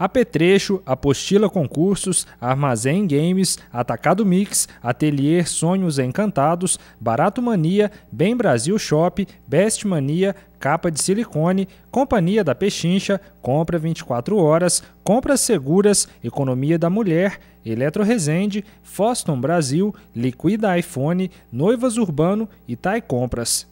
Apetrecho, Apostila Concursos, Armazém Games, Atacado Mix, Atelier Sonhos Encantados, Barato Mania, Bem Brasil Shop, Best Mania, Capa de Silicone, Companhia da Pechincha, Compra 24 Horas, Compras Seguras, Economia da Mulher, Eletro Resende, Foston Brasil, Liquida iPhone, Noivas Urbano e Tai Compras.